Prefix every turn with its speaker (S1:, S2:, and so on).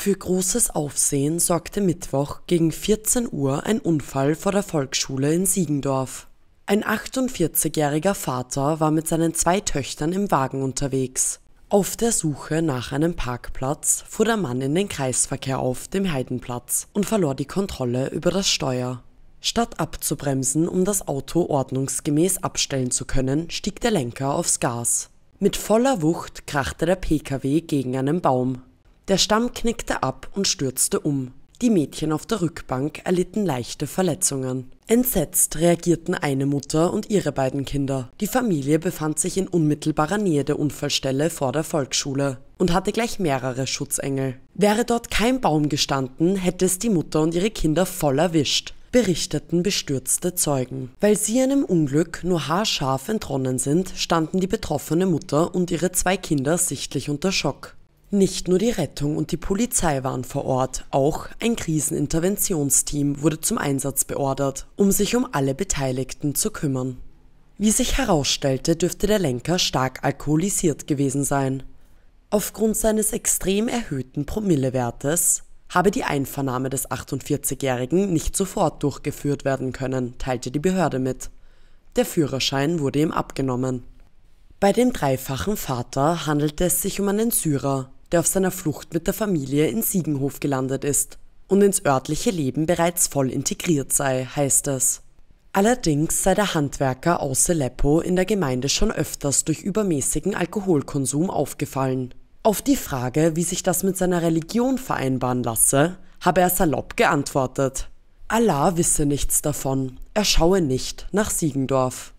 S1: Für großes Aufsehen sorgte Mittwoch gegen 14 Uhr ein Unfall vor der Volksschule in Siegendorf. Ein 48-jähriger Vater war mit seinen zwei Töchtern im Wagen unterwegs. Auf der Suche nach einem Parkplatz fuhr der Mann in den Kreisverkehr auf dem Heidenplatz und verlor die Kontrolle über das Steuer. Statt abzubremsen, um das Auto ordnungsgemäß abstellen zu können, stieg der Lenker aufs Gas. Mit voller Wucht krachte der Pkw gegen einen Baum. Der Stamm knickte ab und stürzte um. Die Mädchen auf der Rückbank erlitten leichte Verletzungen. Entsetzt reagierten eine Mutter und ihre beiden Kinder. Die Familie befand sich in unmittelbarer Nähe der Unfallstelle vor der Volksschule und hatte gleich mehrere Schutzengel. Wäre dort kein Baum gestanden, hätte es die Mutter und ihre Kinder voll erwischt berichteten bestürzte Zeugen. Weil sie einem Unglück nur haarscharf entronnen sind, standen die betroffene Mutter und ihre zwei Kinder sichtlich unter Schock. Nicht nur die Rettung und die Polizei waren vor Ort, auch ein Kriseninterventionsteam wurde zum Einsatz beordert, um sich um alle Beteiligten zu kümmern. Wie sich herausstellte, dürfte der Lenker stark alkoholisiert gewesen sein. Aufgrund seines extrem erhöhten Promillewertes habe die Einvernahme des 48-Jährigen nicht sofort durchgeführt werden können, teilte die Behörde mit. Der Führerschein wurde ihm abgenommen. Bei dem dreifachen Vater handelte es sich um einen Syrer, der auf seiner Flucht mit der Familie in Siegenhof gelandet ist und ins örtliche Leben bereits voll integriert sei, heißt es. Allerdings sei der Handwerker aus Aleppo in der Gemeinde schon öfters durch übermäßigen Alkoholkonsum aufgefallen. Auf die Frage, wie sich das mit seiner Religion vereinbaren lasse, habe er salopp geantwortet. Allah wisse nichts davon, er schaue nicht nach Siegendorf.